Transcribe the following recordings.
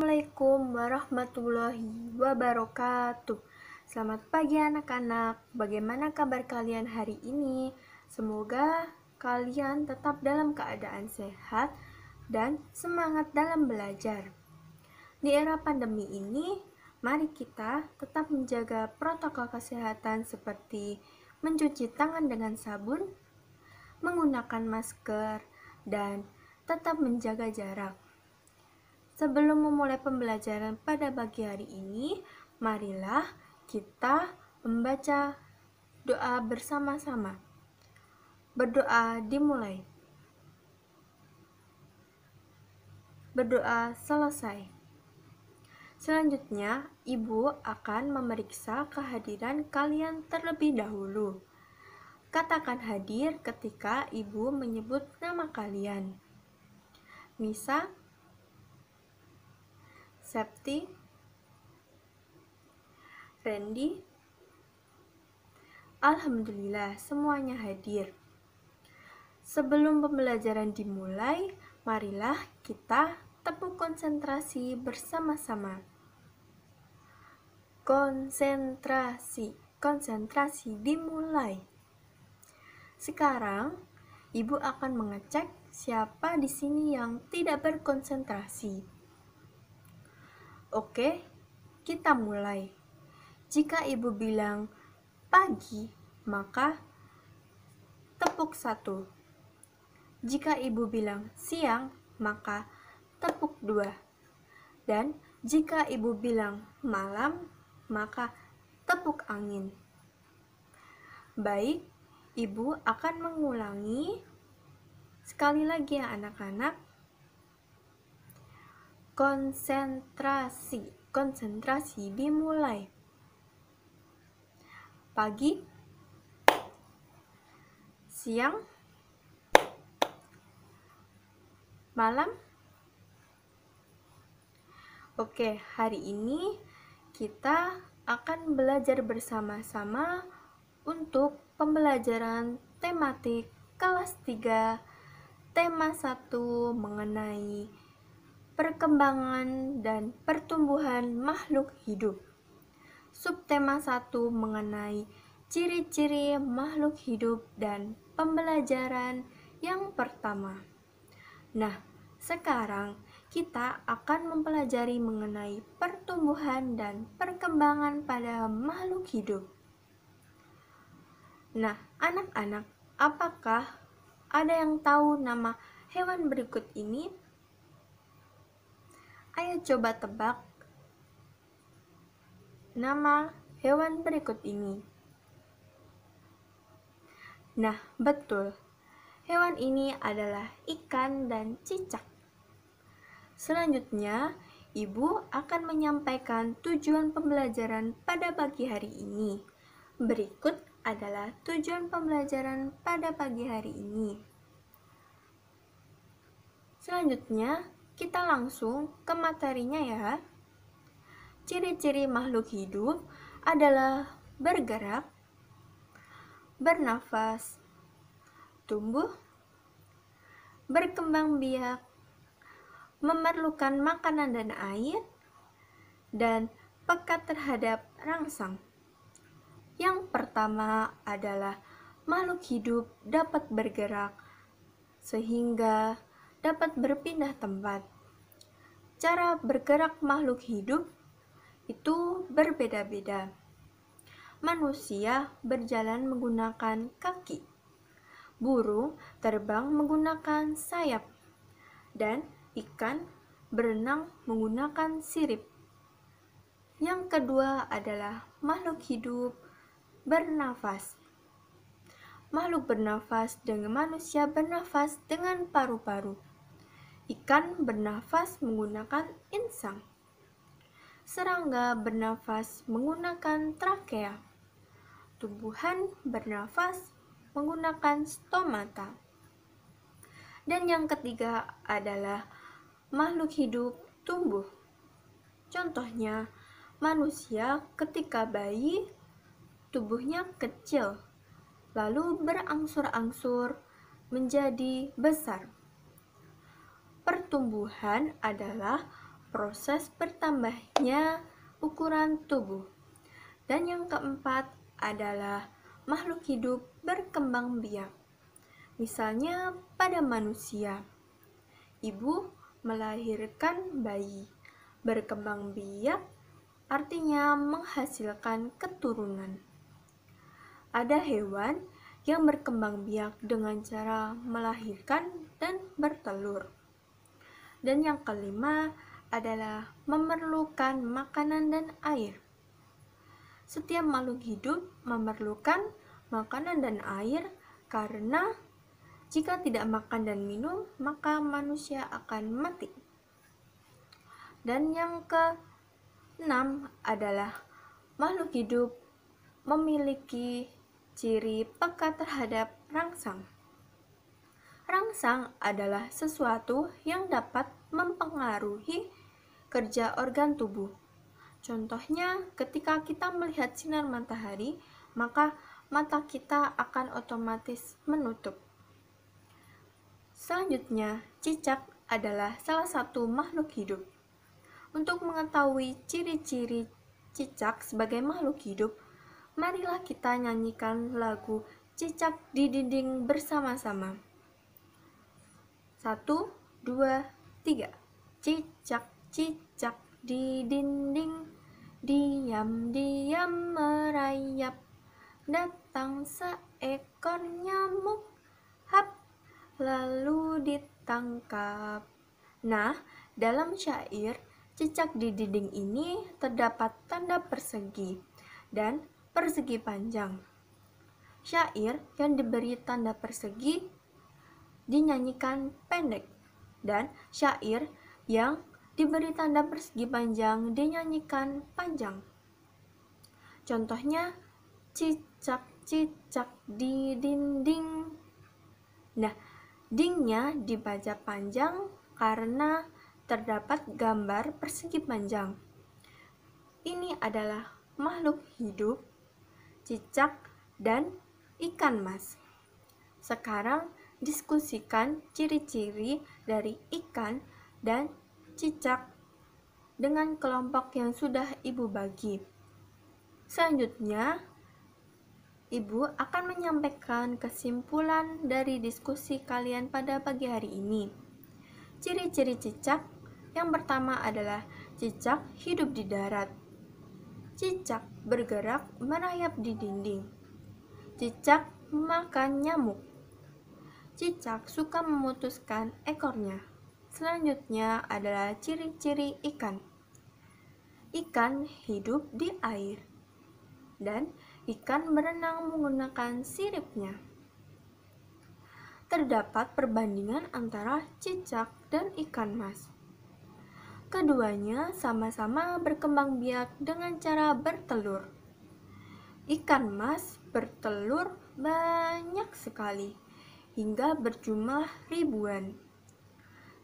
Assalamualaikum warahmatullahi wabarakatuh. Selamat pagi anak-anak. Bagaimana kabar kalian hari ini? Semoga kalian tetap dalam keadaan sehat dan semangat dalam belajar. Di era pandemi ini, mari kita tetap menjaga protokol kesehatan seperti mencuci tangan dengan sabun, menggunakan masker, dan tetap menjaga jarak. Sebelum memulai pembelajaran pada pagi hari ini, marilah kita membaca doa bersama-sama. Berdoa dimulai. Berdoa selesai. Selanjutnya, ibu akan memeriksa kehadiran kalian terlebih dahulu. Katakan hadir ketika ibu menyebut nama kalian. Misal, Septi, Randy. Alhamdulillah, semuanya hadir. Sebelum pembelajaran dimulai, marilah kita tepuk konsentrasi bersama-sama. Konsentrasi, konsentrasi dimulai. Sekarang, Ibu akan mengecek siapa di sini yang tidak berkonsentrasi. Oke, kita mulai. Jika ibu bilang pagi, maka tepuk satu. Jika ibu bilang siang, maka tepuk dua. Dan jika ibu bilang malam, maka tepuk angin. Baik, ibu akan mengulangi sekali lagi ya anak-anak konsentrasi. Konsentrasi dimulai. Pagi, siang, malam. Oke, hari ini kita akan belajar bersama-sama untuk pembelajaran tematik kelas 3 tema 1 mengenai perkembangan dan pertumbuhan makhluk hidup. Subtema 1 mengenai ciri-ciri makhluk hidup dan pembelajaran yang pertama. Nah, sekarang kita akan mempelajari mengenai pertumbuhan dan perkembangan pada makhluk hidup. Nah, anak-anak, apakah ada yang tahu nama hewan berikut ini? Ayo coba tebak nama hewan berikut ini. Nah, betul. Hewan ini adalah ikan dan cicak. Selanjutnya, Ibu akan menyampaikan tujuan pembelajaran pada pagi hari ini. Berikut adalah tujuan pembelajaran pada pagi hari ini. Selanjutnya, kita langsung ke materinya ya. Ciri-ciri makhluk hidup adalah bergerak, bernafas, tumbuh, berkembang biak, memerlukan makanan dan air, dan pekat terhadap rangsang. Yang pertama adalah makhluk hidup dapat bergerak sehingga dapat berpindah tempat. Cara bergerak makhluk hidup itu berbeda-beda. Manusia berjalan menggunakan kaki, burung terbang menggunakan sayap, dan ikan berenang menggunakan sirip. Yang kedua adalah makhluk hidup bernafas. Makhluk bernafas dengan manusia bernafas dengan paru-paru. Ikan bernafas menggunakan insang. Serangga bernafas menggunakan trakea. Tumbuhan bernafas menggunakan stomata. Dan yang ketiga adalah makhluk hidup tumbuh. Contohnya, manusia ketika bayi tubuhnya kecil, lalu berangsur-angsur menjadi besar. Pertumbuhan adalah proses bertambahnya ukuran tubuh. Dan yang keempat adalah makhluk hidup berkembang biak. Misalnya pada manusia. Ibu melahirkan bayi. Berkembang biak artinya menghasilkan keturunan. Ada hewan yang berkembang biak dengan cara melahirkan dan bertelur. Dan yang kelima adalah memerlukan makanan dan air. Setiap makhluk hidup memerlukan makanan dan air karena jika tidak makan dan minum, maka manusia akan mati. Dan yang keenam adalah makhluk hidup memiliki ciri peka terhadap rangsang. Rangsang adalah sesuatu yang dapat mempengaruhi kerja organ tubuh. Contohnya, ketika kita melihat sinar matahari, maka mata kita akan otomatis menutup. Selanjutnya, cicak adalah salah satu makhluk hidup. Untuk mengetahui ciri-ciri cicak sebagai makhluk hidup, marilah kita nyanyikan lagu Cicak di Dinding bersama-sama. Satu, dua, tiga. Cicak, cicak di dinding, diam-diam merayap. Datang seekor nyamuk, hap, lalu ditangkap. Nah, dalam syair, cicak di dinding ini terdapat tanda persegi dan persegi panjang. Syair yang diberi tanda persegi dinyanyikan pendek, dan syair yang diberi tanda persegi panjang dinyanyikan panjang. Contohnya, cicak-cicak di dinding. Nah, dingnya dibaca panjang karena terdapat gambar persegi panjang. Ini adalah makhluk hidup, cicak, dan ikan mas. Sekarang diskusikan ciri-ciri dari ikan dan cicak dengan kelompok yang sudah ibu bagi. Selanjutnya, ibu akan menyampaikan kesimpulan dari diskusi kalian pada pagi hari ini. Ciri-ciri cicak yang pertama adalah cicak hidup di darat. Cicak bergerak merayap di dinding. Cicak memakan nyamuk Cicak suka memutuskan ekornya. Selanjutnya adalah ciri-ciri ikan. Ikan hidup di air dan ikan berenang menggunakan siripnya. Terdapat perbandingan antara cicak dan ikan mas. Keduanya sama-sama berkembang biak dengan cara bertelur. Ikan mas bertelur banyak sekali hingga berjumlah ribuan.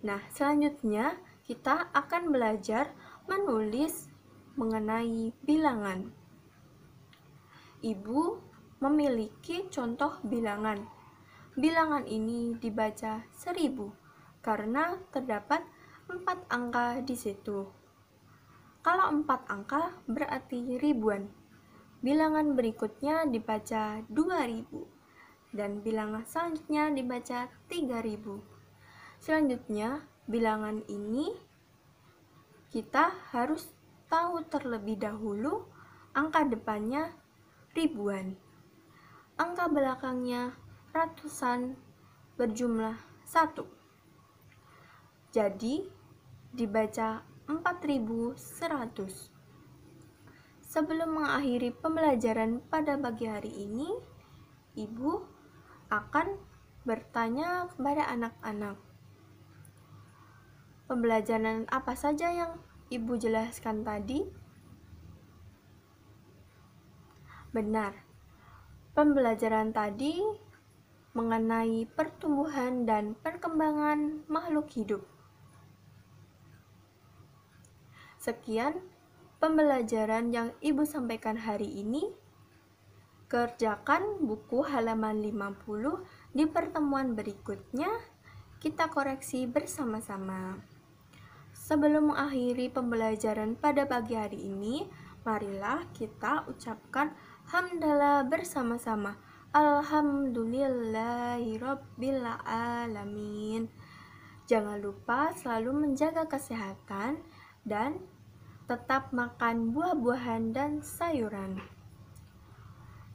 Nah, selanjutnya kita akan belajar menulis mengenai bilangan. Ibu memiliki contoh bilangan. Bilangan ini dibaca seribu karena terdapat empat angka di situ. Kalau empat angka berarti ribuan. Bilangan berikutnya dibaca dua ribu dan bilangan selanjutnya dibaca 3000. Selanjutnya, bilangan ini kita harus tahu terlebih dahulu angka depannya ribuan. Angka belakangnya ratusan berjumlah satu. Jadi, dibaca 4100. Sebelum mengakhiri pembelajaran pada pagi hari ini, Ibu akan bertanya kepada anak-anak. Pembelajaran apa saja yang Ibu jelaskan tadi? Benar, pembelajaran tadi mengenai pertumbuhan dan perkembangan makhluk hidup. Sekian pembelajaran yang Ibu sampaikan hari ini. Kerjakan buku halaman 50 di pertemuan berikutnya. Kita koreksi bersama-sama. Sebelum mengakhiri pembelajaran pada pagi hari ini, marilah kita ucapkan hamdalah bersama-sama. Alhamdulillahirrabbilalamin. Jangan lupa selalu menjaga kesehatan dan tetap makan buah-buahan dan sayuran.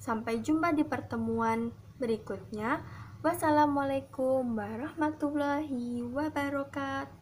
Sampai jumpa di pertemuan berikutnya. Wassalamualaikum warahmatullahi wabarakatuh.